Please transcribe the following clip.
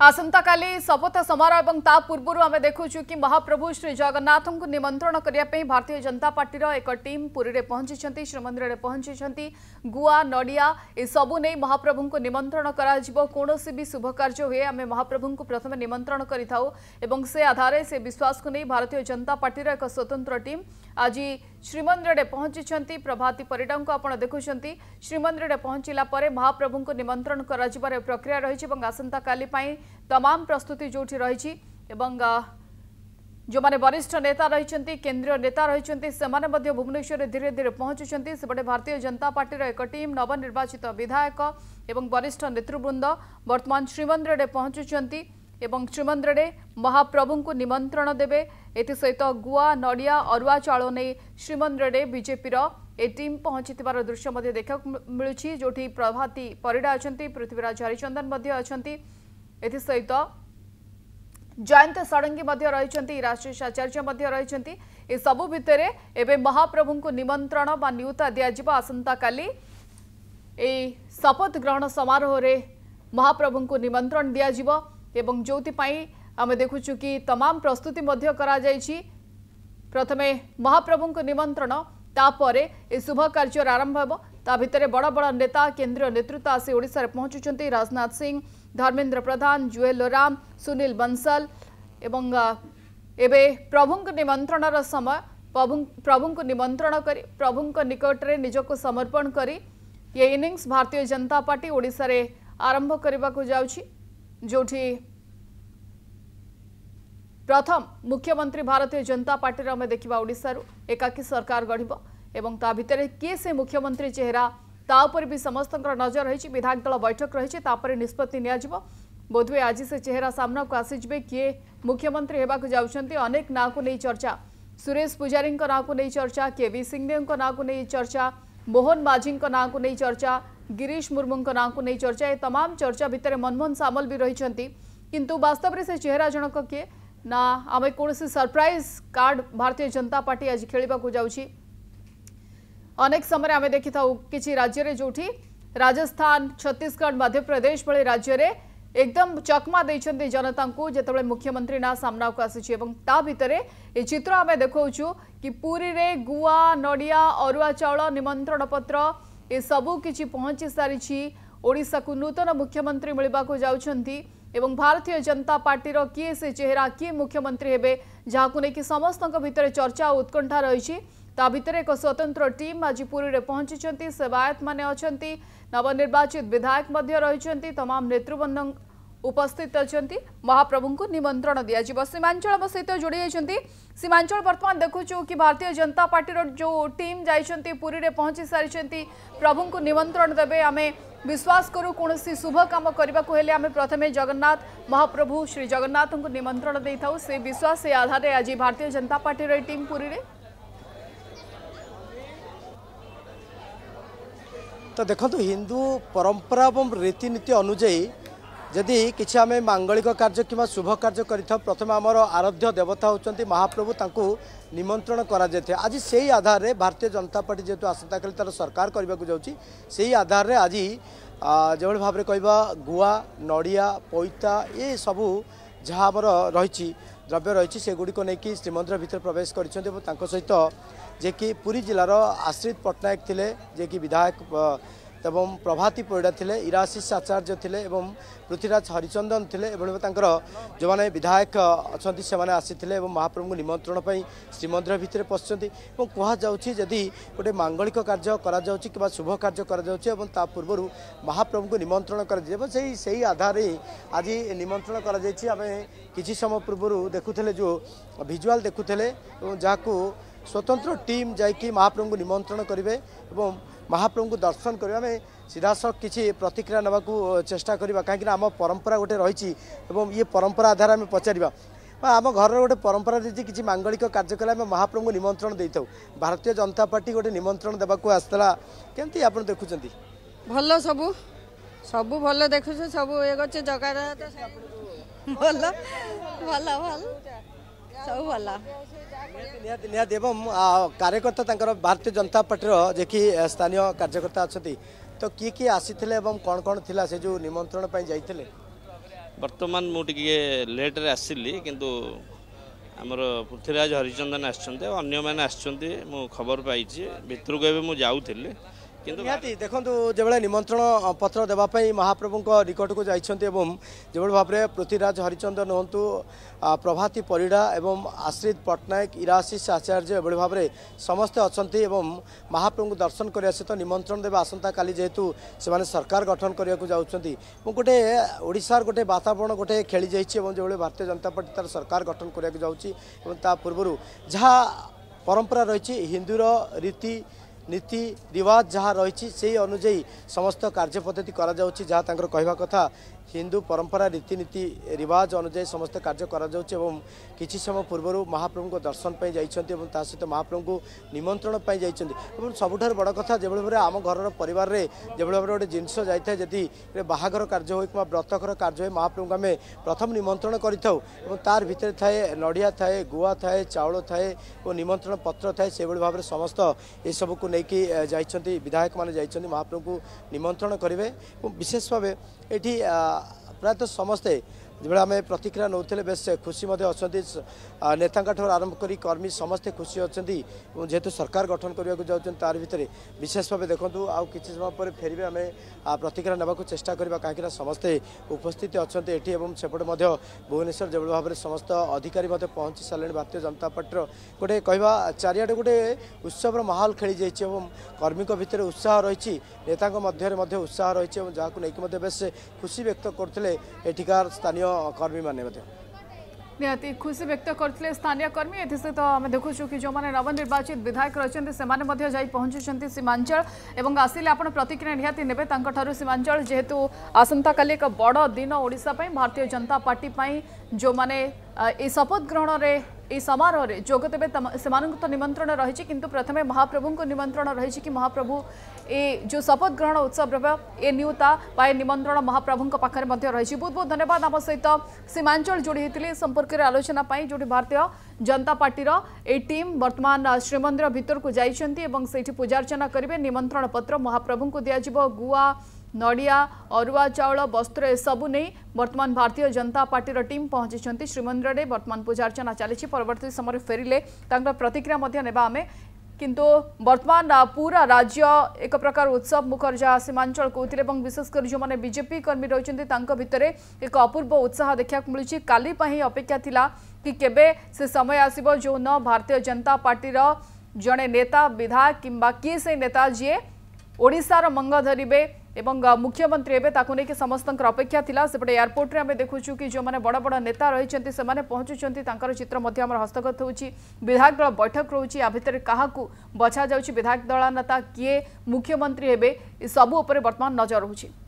आसंताकाली शपथ समारोह और ता पूर्व आम देखु कि महाप्रभु श्री जगन्नाथ को निमंत्रण करने भारतीय जनता पार्टी एक टीम पुरी में पहुंची श्रीमंदिर पहुंची गुआ नड़िया सबू नहीं महाप्रभु को निमंत्रण कौन भी शुभ कार्य हुए आम महाप्रभु को प्रथम निमंत्रण कर आधार से विश्वास को नहीं भारतीय जनता पार्टी एक स्वतंत्र टीम आज श्रीमंदिर पहुंची प्रभाती परिडा को आपड़ देखुं श्रीमंदिर पहुंचला महाप्रभु को निमंत्रण कर प्रक्रिया रही आसंता काली तमाम प्रस्तुति जो रही जो मैंने वरिष्ठ नेता रही केन्द्रीय नेता रही भुवनेश्वर धीरे धीरे सेपटे भारतीय जनता पार्टी एक टीम नवनिर्वाचित विधायक और वरिष्ठ नेतृवृंद बर्तमान श्रीमंदिर पहुंचुंट एवं श्रीमंदिर महाप्रभु को निमंत्रण देवे एस गुआ नड़िया अरुआ चाउल नहीं श्रीमंदिर बीजेपी ए टीम पहुंची थृश्य मध्य देखा मिलूँ जो प्रभाती परिडा अच्छा पृथ्वीराज हरिचंदन अच्छा ए जयंत षडंगी रही राष्ट्रीय आचार्य रही सबु भितर एवं महाप्रभु को निमंत्रण वियुता दिजा आसंता का शपथ ग्रहण समारोह महाप्रभु को निमंत्रण दिजा এবং যৌথিপাই আমি দেখুছু কি তমাম প্রস্তুতি মধ্য করা যাইছি প্রথমে মহাপ্রভুঙ্কু নিমন্ত্রণ তাপরে এই শুভ কার্যর আরম্ভ হব তা ভিতরে বড় বড় নেতা কেন্দ্রীয় নেতৃত্ব আসি ওড়িশার পৌঁছুচ্ছেন রাজনাথ সিং ধর্মেন্দ্র প্রধান জুয়েল ওরাম সুনীল বনসল এবং এবে প্রভুঙ্কু নিমন্ত্রণর সময় প্রভু প্রভুঙ্কু নিমন্ত্রণ করে প্রভুঙ্ক নিকটরে নিজকে সমর্পণ করে ये इनिंगस भारतीय जनता पार्टी ओडार आरंभ करने जाऊँगी जो प्रथम मुख्यमंत्री भारतीय जनता पार्टी आम देखा ओडार एकाकी सरकार गढ़ ता भितर किए से मुख्यमंत्री चेहरा तापर भी समस्त नजर रही विधायक दल बैठक रही निष्पत्ति बोधवे आज से चेहरा सामना को आसीजे किए मुख्यमंत्री होगा जानेक ना को नहीं चर्चा सुरेश पूजारी ना को नहीं चर्चा के वि सिंहदेव नाँ को नहीं चर्चा मोहन माझी ना को नहीं चर्चा ଗିରିଶ ମୁର୍ମୁଙ୍କ ନାଁକୁ ନେଇ ଚର୍ଚ୍ଚା ଏ ତମାମ ଚର୍ଚ୍ଚା ଭିତରେ ମନମୋହନ ସାମଲ ବି ରହିଛନ୍ତି କିନ୍ତୁ ବାସ୍ତବରେ ସେ ଚେହେରା ଜଣକ କିଏ ନା ଆମେ କୌଣସି ସରପ୍ରାଇଜ୍ କାର୍ଡ଼ ଭାରତୀୟ ଜନତା ପାର୍ଟି ଆଜି ଖେଳିବାକୁ ଯାଉଛି ଅନେକ ସମୟରେ ଆମେ ଦେଖିଥାଉ କିଛି ରାଜ୍ୟରେ ଯେଉଁଠି ରାଜସ୍ଥାନ ଛତିଶଗଡ଼ ମଧ୍ୟପ୍ରଦେଶ ଭଳି ରାଜ୍ୟରେ একদম চকমা দিয়েছেন জনতা যেত মুখ্যমন্ত্রী না সামনাকু আসিছে এবং তা ভিতরে এই চিত্র আমি দেখছু কি পুরীরে গুয়া নড়িয়া অরুয়া চাউল নিমন্ত্রণপত্র ये कि पहुंची सारी ओडा को नूतन मुख्यमंत्री मिलवा को जा भारतीय जनता पार्टी किए से चेहरा किए मुख्यमंत्री हे जहाँ को समस्त भितर चर्चा और उत्कंठा रही भितर एक स्वतंत्र टीम आज पूरी में पहुंची सेवायत मैंने नवनिर्वाचित विधायक रही तमाम नेतृबृंद उपस्थित अच्छा महाप्रभु को निमंत्रण दिजा सीमांचल सहित जोड़ी सीमांचल बर्तमान देखुचु कि भारतीय जनता पार्टी जो टीम में पहुंची सारी प्रभु को निमंत्रण देवे आम विश्वास करूँ कौन शुभ कम करने को प्रथम जगन्नाथ महाप्रभु श्री जगन्नाथ को निमंत्रण दे था से विश्वास से आधार आज भारतीय जनता पार्टी टीम पूरी तो देखो हिंदू परंपरा एवं रीतनीति अनुजाई ଯଦି କିଛି ଆମେ ମାଙ୍ଗଳିକ କାର୍ଯ୍ୟ କିମ୍ବା ଶୁଭ କାର୍ଯ୍ୟ କରିଥାଉ ପ୍ରଥମେ ଆମର ଆରାଧ୍ୟ ଦେବତା ହେଉଛନ୍ତି ମହାପ୍ରଭୁ ତାଙ୍କୁ ନିମନ୍ତ୍ରଣ କରାଯାଇଥାଏ ଆଜି ସେଇ ଆଧାରରେ ଭାରତୀୟ ଜନତା ପାର୍ଟି ଯେହେତୁ ଆସନ୍ତାକାଲି ତା'ର ସରକାର କରିବାକୁ ଯାଉଛି ସେଇ ଆଧାରରେ ଆଜି যেভাবে ভাবে কহবা গুয়া নড়িয়া পৈতা এসবু যা আমার রয়েছে দ্রব্য রয়েছে সেগুড়ি নেই শ্রীমন্দির ভিতরে প্রবেশ করেছেন এবং তাঁর সহ যে কি পুরী জেলার আশ্রিত পট্টনাক লে যে কি বিধায়ক এবং প্রভাতী ପରିଡ଼ା ଥିଲେ ଇରାଶିଷ ଆଚାର୍ଯ୍ୟ ଥିଲେ ଏବଂ ପୃଥ୍ୱୀରାଜ ହରିଚନ୍ଦନ ଥିଲେ ଏବଂ ତାଙ୍କର ଯେଉଁମାନେ ବିଧାୟକ ଅଛନ୍ତି ସେମାନେ ଆସିଥିଲେ ଏବଂ ମହାପ୍ରଭୁଙ୍କୁ ନିମନ୍ତ୍ରଣ ପାଇଁ ଶ୍ରୀମନ୍ଦିର ଭିତରେ ପଶିଛନ୍ତି ଏବଂ କୁହାଯାଉଛି ଯଦି ଗୋଟେ ମାଙ୍ଗଳିକ କାର୍ଯ୍ୟ କରାଯାଉଛି କିମ୍ବା ଶୁଭ କାର୍ଯ୍ୟ କରାଯାଉଛି ଏବଂ ତା ପୂର୍ବରୁ ମହାପ୍ରଭୁଙ୍କୁ ନିମନ୍ତ୍ରଣ କରାଯାଏ ଏବଂ ସେଇ ସେଇ ଆଧାରରେ ହିଁ ଆଜି ନିମନ୍ତ୍ରଣ କରାଯାଇଛି ଆମେ କିଛି ସମୟ ପୂର୍ବରୁ ଦେଖୁଥିଲେ ଯେଉଁ ଭିଜୁଆଲ୍ ଦେଖୁଥିଲେ ଏବଂ ଯାହାକୁ ସ୍ୱତନ୍ତ୍ର ଟିମ୍ ଯାଇକି ମହାପ୍ରଭୁଙ୍କୁ ନିମନ୍ତ୍ରଣ କରିବେ ଏବଂ ମହାପ୍ରଭୁଙ୍କୁ ଦର୍ଶନ କରିବା ଆମେ ସିଧାସଳଖ କିଛି ପ୍ରତିକ୍ରିୟା ନେବାକୁ ଚେଷ୍ଟା କରିବା କାହିଁକିନା ଆମ ପରମ୍ପରା ଗୋଟେ ରହିଛି ଏବଂ ଇଏ ପରମ୍ପରା ଆଧାରରେ ଆମେ ପଚାରିବା ବା ଆମ ଘରର ଗୋଟେ ପରମ୍ପରା ଦେଇଛି କିଛି ମାଙ୍ଗଳିକ କାର୍ଯ୍ୟକଲେ ଆମେ ମହାପ୍ରଭୁଙ୍କୁ ନିମନ୍ତ୍ରଣ ଦେଇଥାଉ ଭାରତୀୟ ଜନତା ପାର୍ଟି ଗୋଟେ ନିମନ୍ତ୍ରଣ ଦେବାକୁ ଆସିଥିଲା କେମିତି ଆପଣ ଦେଖୁଛନ୍ତି ଭଲ ସବୁ ସବୁ ଭଲ ଦେଖୁଛୁ ସବୁ ଇଏ କରୁଛୁ ଜଗା ଭଲ ଭଲ ଭଲ ସବୁ ଭଲ ନିହାତି ନିହାତି ଏବଂ କାର୍ଯ୍ୟକର୍ତ୍ତା ତାଙ୍କର ଭାରତୀୟ ଜନତା ପାର୍ଟିର ଯେ କି ସ୍ଥାନୀୟ କାର୍ଯ୍ୟକର୍ତ୍ତା ଅଛନ୍ତି ତ କିଏ କିଏ ଆସିଥିଲେ ଏବଂ କ'ଣ କ'ଣ ଥିଲା ସେ ଯେଉଁ ନିମନ୍ତ୍ରଣ ପାଇଁ ଯାଇଥିଲେ ବର୍ତ୍ତମାନ ମୁଁ ଟିକିଏ ଲେଟ୍ରେ ଆସିଲି କିନ୍ତୁ ଆମର ପୃଥ୍ୱୀରାଜ ହରିଚନ୍ଦନ ଆସିଛନ୍ତି ଆଉ ଅନ୍ୟମାନେ ଆସିଛନ୍ତି ମୁଁ ଖବର ପାଇଛି ଭିତରକୁ ଏବେ ମୁଁ ଯାଉଥିଲି ନିହାତି ଦେଖନ୍ତୁ ଯେଭଳି ନିମନ୍ତ୍ରଣ ପତ୍ର ଦେବା ପାଇଁ ମହାପ୍ରଭୁଙ୍କ ନିକଟକୁ ଯାଇଛନ୍ତି ଏବଂ ଯେଭଳି ଭାବରେ ପୃଥ୍ୱୀରାଜ ହରିଚନ୍ଦ୍ର ନୁହନ୍ତୁ ପ୍ରଭାତୀ ପରିଡ଼ା ଏବଂ ଆଶ୍ରିତ ପଟ୍ଟନାୟକ ଇରାଶିଷ ଆଚାର୍ଯ୍ୟ ଏଭଳି ଭାବରେ ସମସ୍ତେ ଅଛନ୍ତି ଏବଂ ମହାପ୍ରଭୁଙ୍କୁ ଦର୍ଶନ କରିବା ସହିତ ନିମନ୍ତ୍ରଣ ଦେବେ ଆସନ୍ତାକାଲି ଯେହେତୁ ସେମାନେ ସରକାର ଗଠନ କରିବାକୁ ଯାଉଛନ୍ତି ଏବଂ ଗୋଟେ ଓଡ଼ିଶାର ଗୋଟେ ବାତାବରଣ ଗୋଟେ ଖେଳିଯାଇଛି ଏବଂ ଯେଭଳି ଭାରତୀୟ ଜନତା ପାର୍ଟି ତାର ସରକାର ଗଠନ କରିବାକୁ ଯାଉଛି ଏବଂ ତା ପୂର୍ବରୁ ଯାହା ପରମ୍ପରା ରହିଛି ହିନ୍ଦୁର ରୀତି নীতি রিওয়াজ যা রয়েছে সেই অনুযায়ী সমস্ত কার্যপদ্ধতি করা যাচ্ছে যা তাঁর কথা হিন্দু পরম্পরা রীতিনীতি রিওয়াজ অনুযায়ী সমস্ত কার্য করা যাচ্ছে এবং কিছু সময় পূর্বর মহাপ্রভুঙ্ দর্শন পাই যাই এবং তা সহ মহাপ্রভু নিমন্ত্রণ পাই যাই এবং সবুঠার বড় কথা যেভাবে ভাবে আম ঘরের পরিবারের যেভাবে ভাবে গোটে জিনিস যাই যদি বাহাঘর কার্য হোক কিংবা ব্রতঘর কার্য হয়ে মহাপ্রভুকে আমি প্রথম নিমন্ত্রণ করে থাকে এবং তার ভিতরে থাকে নড়িয়া থাকে গুয়া থাকে চাউল থাকে ও নিমন্ত্রণ পত্র থাকে সেইভাবে ভাবে সমস্ত এইসব কু নেই যাই বিধায়ক মানে যাই মহাপ্রভুকে নিমন্ত্রণ করবে এবং বিশেষ ভাবে এটি ପ୍ରାୟତଃ ସମସ୍ତେ যেভাবে আমি প্রতিক্রিয়া নেওয়া বেশ খুশি নেতাঙ্ঠার আরম্ভ করে কর্মী সমস্তে খুশি অনেক যেহেতু সরকার গঠন করা যাচ্ছেন তার ভিতরে বিশেষভাবে দেখুন আছে সময় পরে ফের আমি প্রতিক্রিয়া নেওয়া চেষ্টা করা কাহি না সমস্তে উপস্থিত অনেক এবং সেপটে ভুবনেশ্বর যেভাবে ভাবে সমস্ত অধিকারী পৌঁছি সারে ভারতীয় জনতা পার্টির গোটে কহা চারিআডে গোটে উৎসবর মাহল খেলি যাই এবং কর্মী ভিতরে উৎসাহ রয়েছে নেতা মধ্যে উৎসাহ রয়েছে এবং যা বেশ খুশি ব্যক্ত করলে এঠিকার স্থানীয় कर्मी निहाती खुशी व्यक्त करते स्थानीय कर्मी एथ सहित आम देखु कि जो मैंने नवनिर्वाचित विधायक रही से पहुंचुच्च सीमांचल और आसिले आप प्रतिक्रिया निहाती सीमांचल जेहेतु आसंता का एक बड़ दिन ओडापी भारतीय जनता पार्टी जो मैंने शपथ ग्रहण में এই সমাহারে যোগদেবতা সমানকত নিমন্ত্রণ রহিছে কিন্তু প্রথমে মহাপ্ৰভু কো নিমন্ত্রণ রহিছে কি মহাপ্ৰভু এ যে শপথ গ্রহণ উৎসবৰ এ নিউতা পাই নিমন্ত্রণ মহাপ্ৰভু কো পাখৰ মদ্য রহিছে বহুত বহুত ধন্যবাদ আম সৈতে সীমানজল জড়িত হিতলি সম্পৰ্কৰ আলোচনা পাই যোৰি ভাৰতীয় জনতা পাৰ্টিৰ এ টিিম বৰ্তমান শ্রীমন্দৰ ভিতৰକୁ جايচନ୍ତି আৰু সেইটি পূজা আৰ্চনা কৰিবে নিমন্ত্রণ পত্ৰ মহাপ্ৰভু কো দিয়া দিব গুৱা नड़िया अरुआ चाउल वस्त्र एसबू नहीं बर्तमान भारतीय जनता पार्टी टीम पहुंची श्रीमंदिर बर्तमान पूजा अर्चना चली परवर्त समय फेरिले प्रतिक्रिया आम किंतु वर्तमान पूरा राज्य एक प्रकार उत्सव मुखर जहाँ सीमांचल कहते विशेषकर जो मैंने बीजेपी कर्मी रही भितर एक अपूर्व उत्साह देखा मिली का ही अपेक्षा था कि केबे से समय आसो जो न भारतीय जनता पार्टी जड़े नेता विधायक किंवा किए से नेता जीए ओार मंग धरवे এবং মুখ্যমন্ত্রী এবে তাকে নিয়ে সমস্ত অপেক্ষা লা সেপটে এয়ারপোর্টে আমি দেখুছু কি যে বড় বড় নেতা রয়েছেন সে পৌঁছুচ্ছেন তাঁর চিত্র আমার হস্তগত হচ্ছে বিধায়ক দল বৈঠক রয়েছে আ ভিতরে কাহকু বছা যাচ্ছে বিধায়ক দল নেতা কিয়ে মুখ্যমন্ত্রী হবে সবু উপরে বর্তমান নজর রয়েছে